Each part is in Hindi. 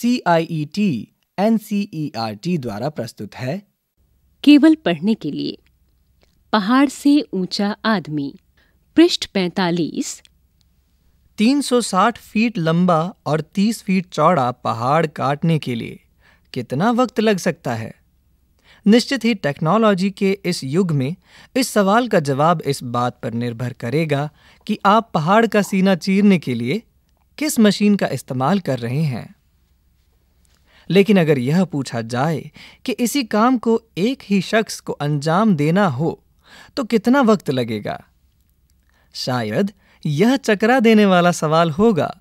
C I E T N C E R T द्वारा प्रस्तुत है केवल पढ़ने के लिए पहाड़ से ऊंचा आदमी पृष्ठ 45 360 फीट लंबा और 30 फीट चौड़ा पहाड़ काटने के लिए कितना वक्त लग सकता है निश्चित ही टेक्नोलॉजी के इस युग में इस सवाल का जवाब इस बात पर निर्भर करेगा कि आप पहाड़ का सीना चीरने के लिए किस मशीन का इस्तेमाल कर रहे हैं लेकिन अगर यह पूछा जाए कि इसी काम को एक ही शख्स को अंजाम देना हो तो कितना वक्त लगेगा शायद यह चकरा देने वाला सवाल होगा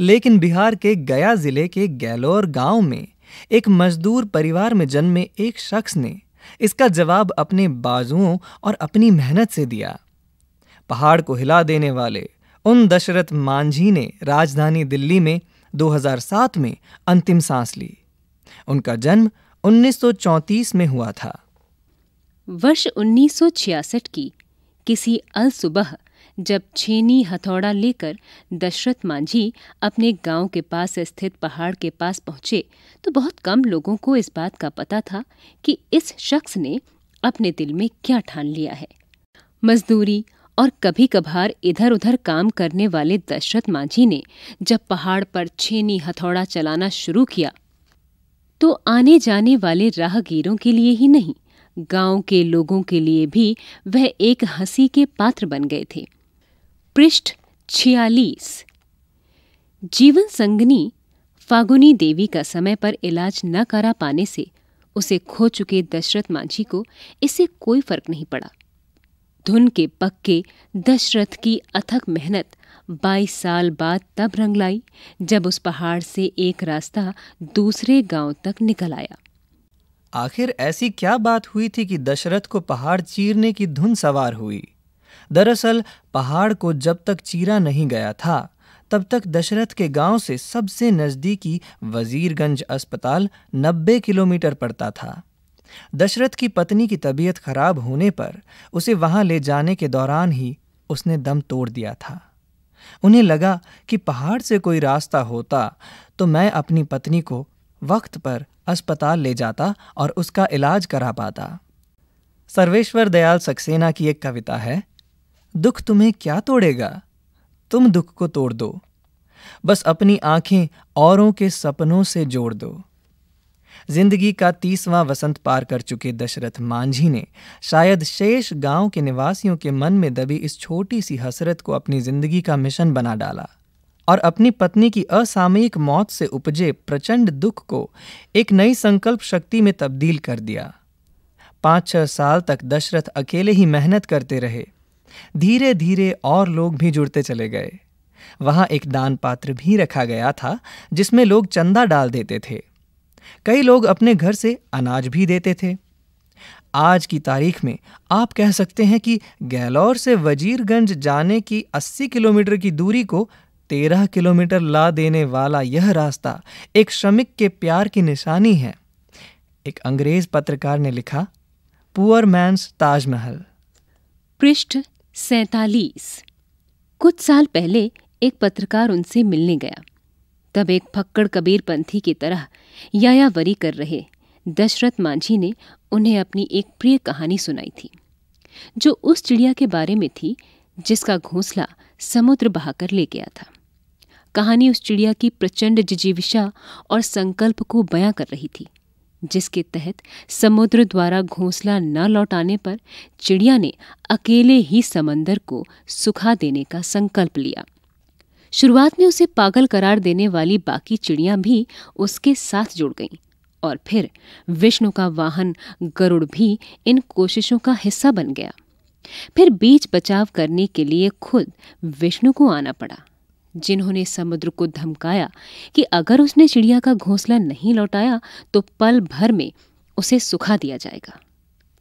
लेकिन बिहार के गया जिले के गैलोर गांव में एक मजदूर परिवार में जन्मे एक शख्स ने इसका जवाब अपने बाजुओं और अपनी मेहनत से दिया पहाड़ को हिला देने वाले उन दशरथ मांझी ने राजधानी दिल्ली में 2007 में अंतिम सांस ली उनका जन्म 1934 में हुआ था वर्ष 1966 की किसी अल सुबह जब छेनी हथौड़ा लेकर दशरथ मांझी अपने गांव के पास स्थित पहाड़ के पास पहुंचे तो बहुत कम लोगों को इस बात का पता था कि इस शख्स ने अपने दिल में क्या ठान लिया है मजदूरी और कभी कभार इधर उधर काम करने वाले दशरथ मांझी ने जब पहाड़ पर छेनी हथौड़ा चलाना शुरू किया तो आने जाने वाले राहगीरों के लिए ही नहीं गांव के लोगों के लिए भी वह एक हंसी के पात्र बन गए थे पृष्ठ छियालीस जीवन संगनी फागुनी देवी का समय पर इलाज न करा पाने से उसे खो चुके दशरथ मांझी को इससे कोई फर्क नहीं पड़ा धुन के पक्के दशरथ की अथक मेहनत बाईस साल बाद तब रंग लाई जब उस पहाड़ से एक रास्ता दूसरे गांव तक निकल आया आखिर ऐसी क्या बात हुई थी कि दशरथ को पहाड़ चीरने की धुन सवार हुई दरअसल पहाड़ को जब तक चीरा नहीं गया था तब तक दशरथ के गांव से सबसे नज़दीकी वजीरगंज अस्पताल 90 किलोमीटर पड़ता था दशरथ की पत्नी की तबीयत खराब होने पर उसे वहां ले जाने के दौरान ही उसने दम तोड़ दिया था उन्हें लगा कि पहाड़ से कोई रास्ता होता तो मैं अपनी पत्नी को वक्त पर अस्पताल ले जाता और उसका इलाज करा पाता सर्वेश्वर दयाल सक्सेना की एक कविता है दुख तुम्हें क्या तोड़ेगा तुम दुख को तोड़ दो बस अपनी आंखें औरों के सपनों से जोड़ दो जिंदगी का तीसवां वसंत पार कर चुके दशरथ मांझी ने शायद शेष गांव के निवासियों के मन में दबी इस छोटी सी हसरत को अपनी जिंदगी का मिशन बना डाला और अपनी पत्नी की असामयिक मौत से उपजे प्रचंड दुख को एक नई संकल्प शक्ति में तब्दील कर दिया पाँच छः साल तक दशरथ अकेले ही मेहनत करते रहे धीरे धीरे और लोग भी जुड़ते चले गए वहाँ एक दान पात्र भी रखा गया था जिसमें लोग चंदा डाल देते थे कई लोग अपने घर से अनाज भी देते थे आज की तारीख में आप कह सकते हैं कि गैलौर से वजीरगंज जाने की 80 किलोमीटर की दूरी को 13 किलोमीटर ला देने वाला यह रास्ता एक श्रमिक के प्यार की निशानी है एक अंग्रेज पत्रकार ने लिखा पुअर मैंस ताजमहल पृष्ठ सैतालीस कुछ साल पहले एक पत्रकार उनसे मिलने गया तब एक फक्कड़ कबीरपंथी की तरह यायावरी कर रहे दशरथ मांझी ने उन्हें अपनी एक प्रिय कहानी सुनाई थी जो उस चिड़िया के बारे में थी जिसका घोंसला समुद्र बहाकर ले गया था कहानी उस चिड़िया की प्रचंड जिजीविषा और संकल्प को बयां कर रही थी जिसके तहत समुद्र द्वारा घोंसला न लौटाने पर चिड़िया ने अकेले ही समंदर को सुखा देने का संकल्प लिया शुरुआत में उसे पागल करार देने वाली बाकी चिड़ियां भी उसके साथ जुड़ गईं और फिर विष्णु का वाहन गरुड़ भी इन कोशिशों का हिस्सा बन गया फिर बीच बचाव करने के लिए खुद विष्णु को आना पड़ा जिन्होंने समुद्र को धमकाया कि अगर उसने चिड़िया का घोंसला नहीं लौटाया तो पल भर में उसे सुखा दिया जाएगा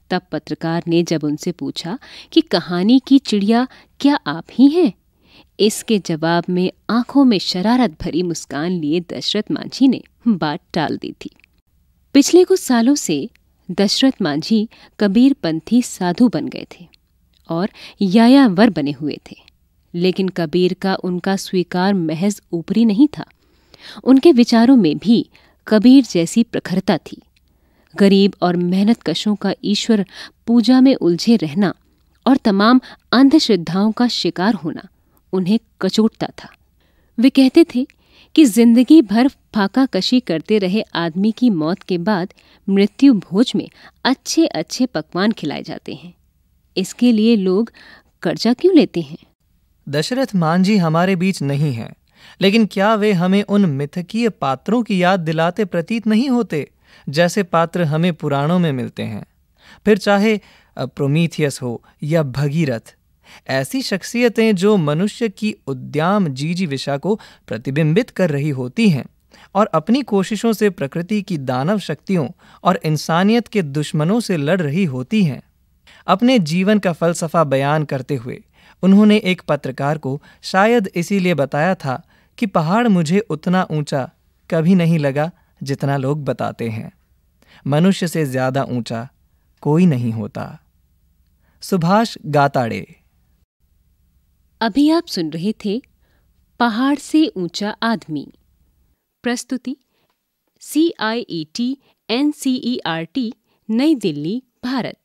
तब पत्रकार ने जब उनसे पूछा कि कहानी की चिड़िया क्या आप ही हैं इसके जवाब में आंखों में शरारत भरी मुस्कान लिए दशरथ मांझी ने बात टाल दी थी पिछले कुछ सालों से दशरथ मांझी कबीरपंथी साधु बन गए थे और यायावर बने हुए थे लेकिन कबीर का उनका स्वीकार महज ऊपरी नहीं था उनके विचारों में भी कबीर जैसी प्रखरता थी गरीब और मेहनत कशों का ईश्वर पूजा में उलझे रहना और तमाम अंधश्रद्धाओं का शिकार होना उन्हें कचोटता था वे कहते थे कि जिंदगी भर फाका कशी करते रहे आदमी की मौत के बाद मृत्यु भोज में अच्छे अच्छे पकवान खिलाए जाते हैं इसके लिए लोग कर्जा क्यों लेते हैं दशरथ मान जी हमारे बीच नहीं हैं लेकिन क्या वे हमें उन मिथकीय पात्रों की याद दिलाते प्रतीत नहीं होते जैसे पात्र हमें पुराणों में मिलते हैं फिर चाहे प्रोमीथियस हो या भगीरथ ऐसी शख्सियतें जो मनुष्य की उद्याम विशा को प्रतिबिंबित कर रही होती हैं और अपनी कोशिशों से प्रकृति की दानव शक्तियों और इंसानियत के दुश्मनों से लड़ रही होती हैं अपने जीवन का फलसफा बयान करते हुए उन्होंने एक पत्रकार को शायद इसीलिए बताया था कि पहाड़ मुझे उतना ऊंचा कभी नहीं लगा जितना लोग बताते हैं मनुष्य से ज़्यादा ऊंचा कोई नहीं होता सुभाष गाताड़े अभी आप सुन रहे थे पहाड़ से ऊंचा आदमी प्रस्तुति C I E T N C E R T Nai Delhi Bharat